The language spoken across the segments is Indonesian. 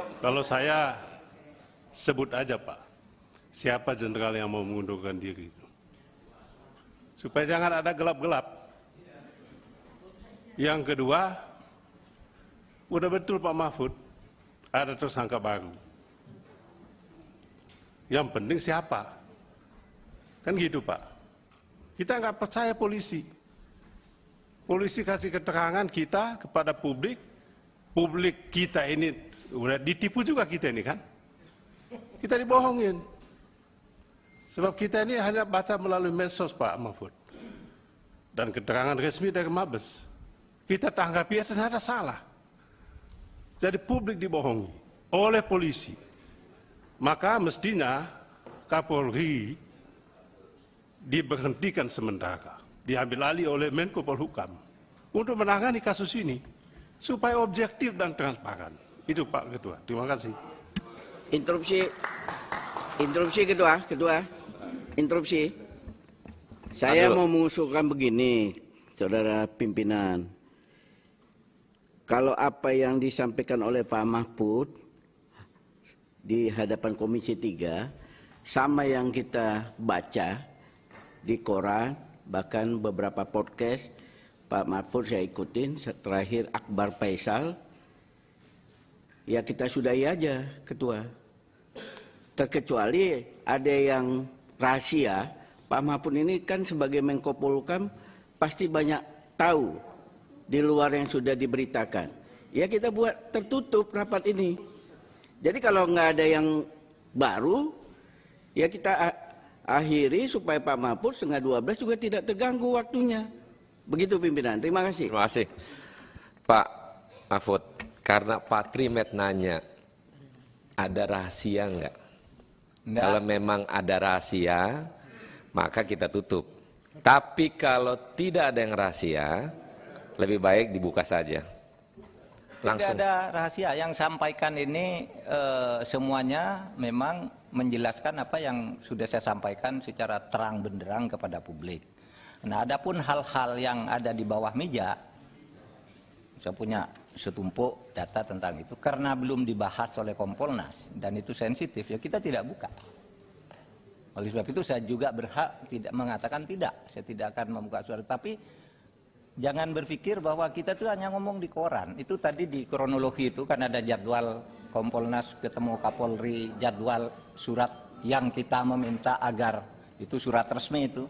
Kalau saya sebut aja Pak, siapa jenderal yang mau mengundurkan diri. Supaya jangan ada gelap-gelap. Yang kedua, udah betul Pak Mahfud, ada tersangka baru. Yang penting siapa? Kan gitu Pak. Kita nggak percaya polisi. Polisi kasih keterangan kita kepada publik, publik kita ini Udah ditipu juga kita ini kan. Kita dibohongin. Sebab kita ini hanya baca melalui medsos Pak Mahfud. Dan keterangan resmi dari Mabes. Kita tanggapi ya ternyata salah. Jadi publik dibohongi oleh polisi. Maka mestinya Kapolri diberhentikan sementara. Diambil alih oleh Menko Polhukam untuk menangani kasus ini supaya objektif dan transparan. Itu Pak Ketua. Terima kasih. Interupsi. Interupsi Ketua, Ketua. Interupsi. Saya Aduh. mau mengusulkan begini, Saudara pimpinan. Kalau apa yang disampaikan oleh Pak Mahfud di hadapan Komisi 3 sama yang kita baca di koran bahkan beberapa podcast Pak Mahfud saya ikutin terakhir Akbar Faisal ya kita sudahi aja ketua. Terkecuali ada yang rahasia, Pak Mahfud ini kan sebagai Menko Polhukam pasti banyak tahu di luar yang sudah diberitakan. Ya kita buat tertutup rapat ini. Jadi kalau nggak ada yang baru, ya kita akhiri supaya Pak Mahfud setengah 12 juga tidak terganggu waktunya. Begitu pimpinan. Terima kasih. Terima kasih. Pak Mahfud, karena Pak Trimet nanya, ada rahasia enggak? enggak? Kalau memang ada rahasia, maka kita tutup. Tapi kalau tidak ada yang rahasia, lebih baik dibuka saja. Langsung. Tidak ada rahasia. Yang sampaikan ini e, semuanya memang menjelaskan apa yang sudah saya sampaikan secara terang benderang kepada publik. Nah, adapun hal-hal yang ada di bawah meja saya punya setumpuk data tentang itu karena belum dibahas oleh Kompolnas dan itu sensitif ya kita tidak buka. Oleh sebab itu saya juga berhak tidak mengatakan tidak. Saya tidak akan membuka suara tapi jangan berpikir bahwa kita itu hanya ngomong di koran. Itu tadi di kronologi itu kan ada jadwal Kompolnas ketemu Kapolri, jadwal surat yang kita meminta agar itu surat resmi itu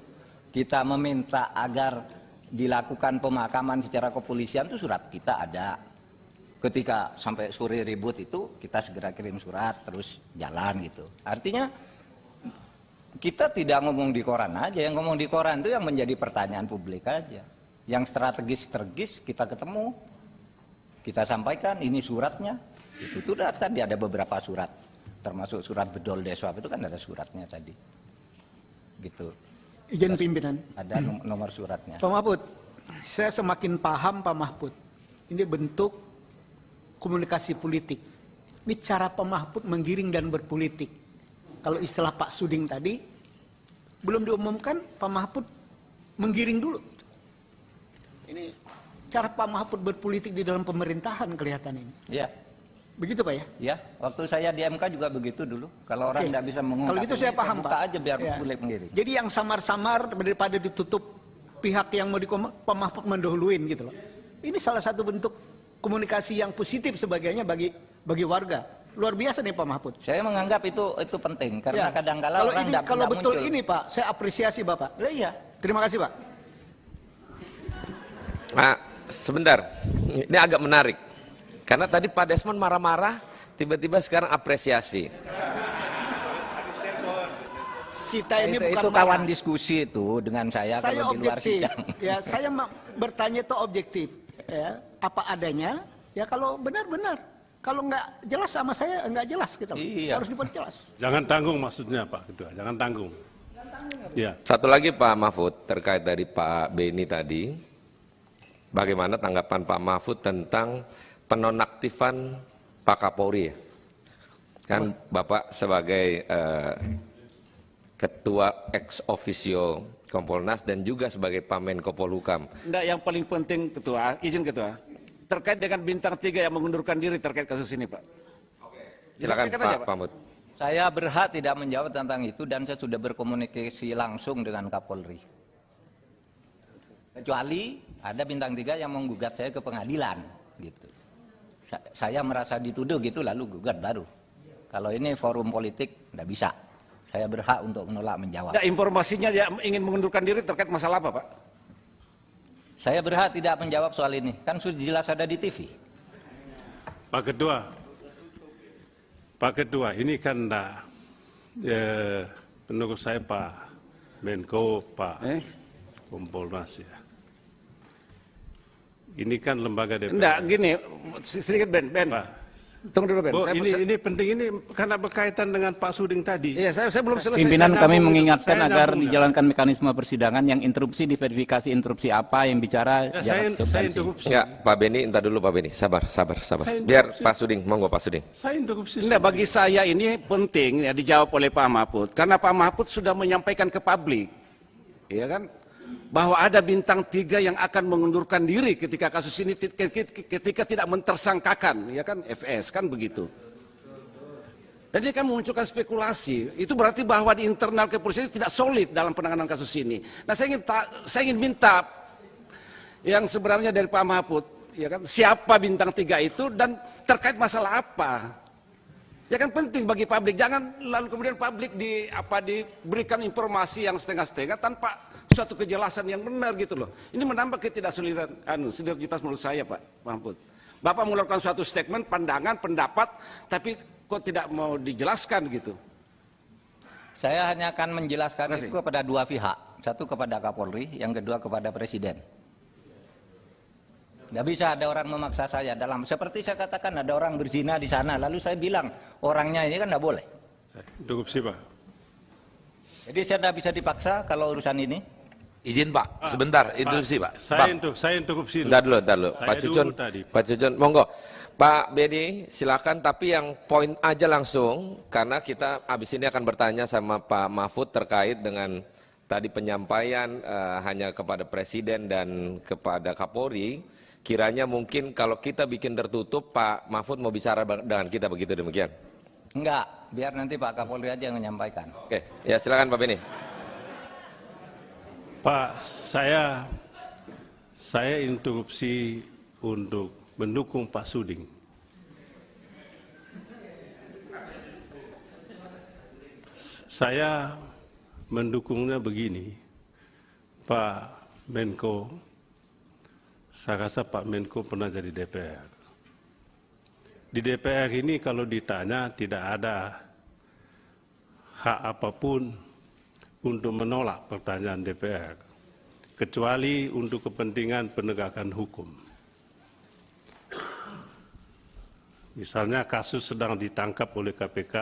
kita meminta agar dilakukan pemakaman secara kepolisian itu surat kita ada. Ketika sampai sore ribut itu kita segera kirim surat terus jalan gitu. Artinya kita tidak ngomong di koran aja, yang ngomong di koran itu yang menjadi pertanyaan publik aja. Yang strategis-strategis kita ketemu, kita sampaikan ini suratnya. Itu tuh tadi ada beberapa surat, termasuk surat bedol deswab itu kan ada suratnya tadi. Gitu. Izin pimpinan. Ada nomor suratnya. Pak Mahfud, saya semakin paham Pak Mahfud. Ini bentuk komunikasi politik. Ini cara Pak Mahfud menggiring dan berpolitik. Kalau istilah Pak Suding tadi, belum diumumkan Pak Mahfud menggiring dulu. Ini cara Pak Mahfud berpolitik di dalam pemerintahan kelihatan ini. Iya. Begitu Pak ya? Ya, waktu saya di MK juga begitu dulu. Kalau orang tidak bisa mengungkap. Kalau gitu saya paham saya Pak. aja biar ya. boleh sendiri. Jadi yang samar-samar daripada ditutup pihak yang mau dikomunikasi mendahuluin gitu loh. Ini salah satu bentuk komunikasi yang positif sebagainya bagi bagi warga. Luar biasa nih Pak Mahfud. Saya menganggap itu itu penting karena ya. kadang kala kalau orang ini, kalau betul muncul. ini Pak, saya apresiasi Bapak. Ya, iya. Terima kasih Pak. Nah, sebentar. Ini agak menarik. Karena tadi Pak Desmond marah-marah, tiba-tiba sekarang apresiasi. Kita ini itu, bukan itu kawan marah. diskusi itu dengan saya, saya kalau objektif. di luar sidang. Ya, saya bertanya itu objektif, ya, apa adanya. Ya kalau benar-benar, kalau nggak jelas sama saya nggak jelas kita gitu. iya. harus diperjelas. Jangan tanggung maksudnya Pak Kedua, Jangan tanggung ya. Iya. Satu lagi Pak Mahfud terkait dari Pak Beni tadi, bagaimana tanggapan Pak Mahfud tentang penonaktifan Pak Kapolri ya. Kan Bapak sebagai uh, ketua ex officio Kompolnas dan juga sebagai Pamen Kopolhukam. Enggak, yang paling penting ketua, izin ketua. Terkait dengan bintang tiga yang mengundurkan diri terkait kasus ini, Pak. Oke. Silakan Pak, aja, Pak Pamut. Saya berhak tidak menjawab tentang itu dan saya sudah berkomunikasi langsung dengan Kapolri. Kecuali ada bintang tiga yang menggugat saya ke pengadilan, gitu saya merasa dituduh gitu lalu gugat baru. Kalau ini forum politik tidak bisa. Saya berhak untuk menolak menjawab. Ya, informasinya ya ingin mengundurkan diri terkait masalah apa, Pak? Saya berhak tidak menjawab soal ini. Kan sudah jelas ada di TV. Pak Ketua, Pak Ketua, ini kan nah, ya, menurut saya Pak Menko, Pak eh? Kompolnas ya ini kan lembaga DPR. Enggak, gini, sedikit Ben, Ben. Pak. Tunggu dulu Ben. Bo, oh, saya, ini, saya, ini penting ini karena berkaitan dengan Pak Suding tadi. Iya, saya, saya belum selesai. Pimpinan kami nabung, mengingatkan agar nabung, dijalankan mekanisme persidangan yang interupsi diverifikasi interupsi apa yang bicara. Ya, saya, saya interupsi. Ya, Pak Beni, entar dulu Pak Beni, sabar, sabar, sabar. Biar Pak Suding, monggo Pak Suding. Saya interupsi. Enggak, bagi saya ini penting ya dijawab oleh Pak Mahfud karena Pak Mahfud sudah menyampaikan ke publik. Iya kan? bahwa ada bintang tiga yang akan mengundurkan diri ketika kasus ini ketika tidak mentersangkakan ya kan FS kan begitu dan ini kan memunculkan spekulasi itu berarti bahwa di internal kepolisian tidak solid dalam penanganan kasus ini nah saya ingin saya ingin minta yang sebenarnya dari Pak Mahfud ya kan siapa bintang tiga itu dan terkait masalah apa Ya kan penting bagi publik. Jangan lalu kemudian publik di apa diberikan informasi yang setengah-setengah tanpa suatu kejelasan yang benar gitu loh. Ini menambah ketidaksulitan anu sinergitas menurut saya Pak Mahfud. Bapak mengeluarkan suatu statement, pandangan, pendapat, tapi kok tidak mau dijelaskan gitu. Saya hanya akan menjelaskan Kasih. itu kepada dua pihak. Satu kepada Kapolri, yang kedua kepada Presiden. Tidak bisa ada orang memaksa saya dalam. Seperti saya katakan ada orang berzina di sana. Lalu saya bilang orangnya ini kan tidak boleh. Cukup sih Pak. Jadi saya tidak bisa dipaksa kalau urusan ini. Izin Pak, sebentar, interupsi Pak. Saya, untuk saya interupsi. Bentar dulu, dulu. Pak Cucun, Pak Cucun, monggo. Pak benny silakan tapi yang poin aja langsung karena kita abis ini akan bertanya sama Pak Mahfud terkait dengan tadi penyampaian eh, hanya kepada Presiden dan kepada Kapolri Kiranya mungkin kalau kita bikin tertutup, Pak Mahfud mau bicara dengan kita begitu demikian. Enggak, biar nanti Pak Kapolri aja yang menyampaikan. Oke, ya silakan Pak Beni. Pak, saya saya interupsi untuk mendukung Pak Suding. Saya mendukungnya begini, Pak Menko saya rasa Pak Menko pernah jadi DPR. Di DPR ini kalau ditanya tidak ada hak apapun untuk menolak pertanyaan DPR, kecuali untuk kepentingan penegakan hukum. Misalnya kasus sedang ditangkap oleh KPK,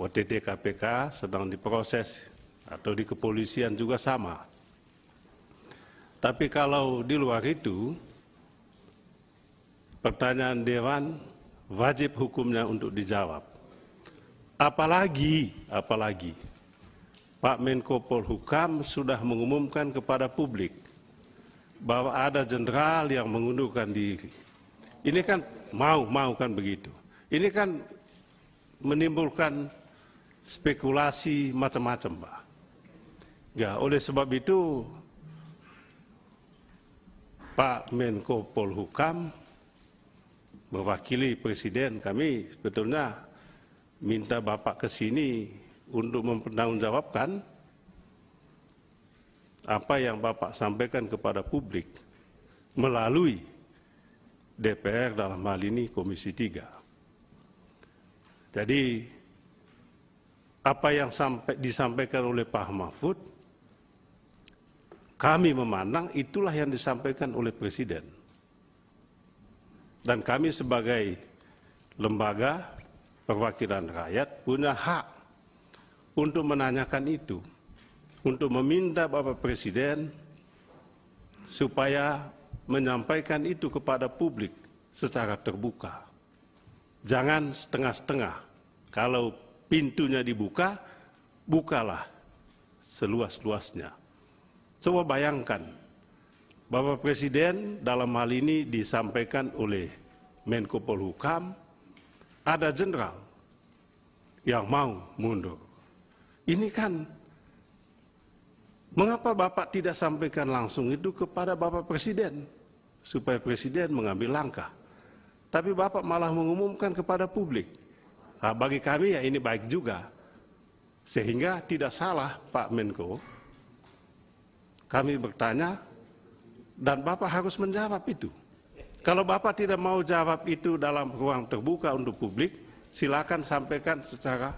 OTT KPK sedang diproses, atau di kepolisian juga sama. Tapi kalau di luar itu, pertanyaan Dewan wajib hukumnya untuk dijawab. Apalagi, apalagi Pak Menko Polhukam sudah mengumumkan kepada publik bahwa ada jenderal yang mengundurkan diri. Ini kan mau, mau kan begitu. Ini kan menimbulkan spekulasi macam-macam, Pak. Ya, oleh sebab itu Pak Menko Polhukam mewakili Presiden kami sebetulnya minta Bapak ke sini untuk mempertanggungjawabkan apa yang Bapak sampaikan kepada publik melalui DPR dalam hal ini Komisi 3. Jadi apa yang sampai disampaikan oleh Pak Mahfud kami memandang itulah yang disampaikan oleh Presiden. Dan kami sebagai lembaga perwakilan rakyat punya hak untuk menanyakan itu, untuk meminta Bapak Presiden supaya menyampaikan itu kepada publik secara terbuka. Jangan setengah-setengah. Kalau pintunya dibuka, bukalah seluas-luasnya. Coba bayangkan, Bapak Presiden dalam hal ini disampaikan oleh Menko Polhukam, ada jenderal yang mau mundur. Ini kan, mengapa Bapak tidak sampaikan langsung itu kepada Bapak Presiden? Supaya Presiden mengambil langkah. Tapi Bapak malah mengumumkan kepada publik. Nah, bagi kami ya ini baik juga. Sehingga tidak salah Pak Menko kami bertanya dan Bapak harus menjawab itu. Kalau Bapak tidak mau jawab itu dalam ruang terbuka untuk publik, silakan sampaikan secara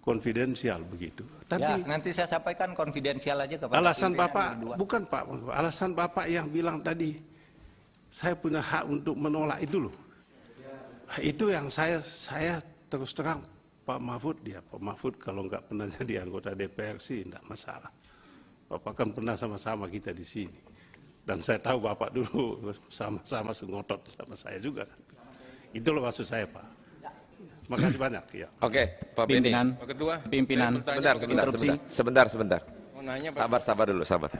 konfidensial begitu. Tapi ya, nanti saya sampaikan konfidensial aja kepada Alasan Bapak bukan Pak, alasan Bapak yang bilang tadi saya punya hak untuk menolak itu loh. Itu yang saya saya terus terang Pak Mahfud, dia ya, Pak Mahfud kalau nggak pernah jadi anggota DPR sih enggak masalah. Bapak kan pernah sama-sama kita di sini. Dan saya tahu Bapak dulu sama-sama sengotot sama saya juga. Kan. Itu loh maksud saya Pak. Makasih banyak. Ya. Oke, Pak pimpinan, Beni. Pak Ketua, pimpinan. Sebentar, sebentar, sebentar, sebentar, sebentar. Mau nanya, Pak. Sabar, sabar dulu, sabar.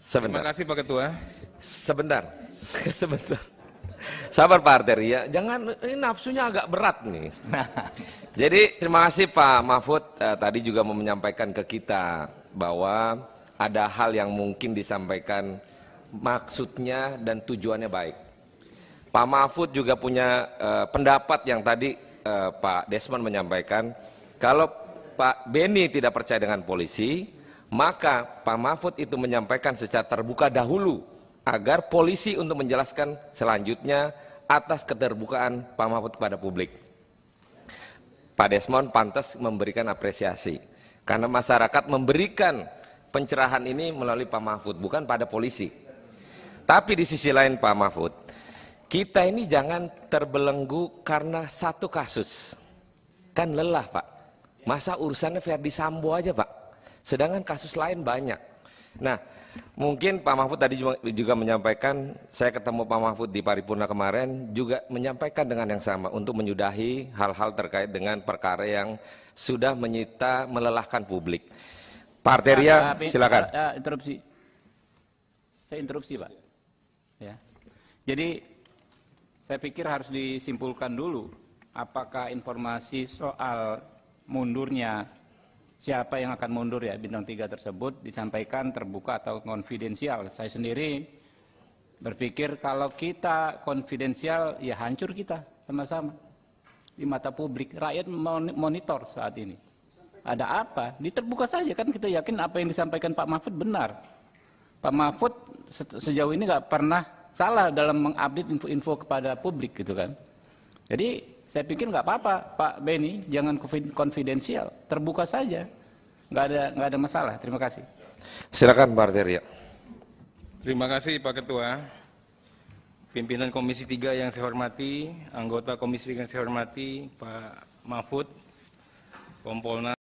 Sebentar. Terima kasih Pak Ketua. Sebentar, sebentar. Sabar Pak Arteri jangan ini nafsunya agak berat nih. Jadi terima kasih Pak Mahfud eh, tadi juga mau menyampaikan ke kita bahwa ada hal yang mungkin disampaikan maksudnya dan tujuannya baik. Pak Mahfud juga punya eh, pendapat yang tadi eh, Pak Desmond menyampaikan kalau Pak Beni tidak percaya dengan polisi, maka Pak Mahfud itu menyampaikan secara terbuka dahulu agar polisi untuk menjelaskan selanjutnya atas keterbukaan Pak Mahfud kepada publik. Pak Desmond pantas memberikan apresiasi karena masyarakat memberikan pencerahan ini melalui Pak Mahfud bukan pada polisi. Tapi di sisi lain Pak Mahfud, kita ini jangan terbelenggu karena satu kasus. Kan lelah Pak. Masa urusannya Ferdi Sambo aja Pak. Sedangkan kasus lain banyak. Nah, mungkin Pak Mahfud tadi juga menyampaikan, saya ketemu Pak Mahfud di paripurna kemarin juga menyampaikan dengan yang sama untuk menyudahi hal-hal terkait dengan perkara yang sudah menyita melelahkan publik. Pak Arteria, silakan. Ya, interupsi. Saya interupsi, Pak. Ya. Jadi saya pikir harus disimpulkan dulu apakah informasi soal mundurnya siapa yang akan mundur ya bintang tiga tersebut disampaikan terbuka atau konfidensial. Saya sendiri berpikir kalau kita konfidensial ya hancur kita sama-sama di mata publik. Rakyat monitor saat ini. Ada apa? Diterbuka saja kan kita yakin apa yang disampaikan Pak Mahfud benar. Pak Mahfud sejauh ini nggak pernah salah dalam mengupdate info-info kepada publik gitu kan. Jadi saya pikir nggak apa-apa, Pak Beni, jangan konfidensial, terbuka saja, nggak ada nggak ada masalah. Terima kasih. Silakan Pak Arteria. Terima kasih Pak Ketua. Pimpinan Komisi 3 yang saya hormati, anggota Komisi yang saya hormati, Pak Mahfud, Kompolnas.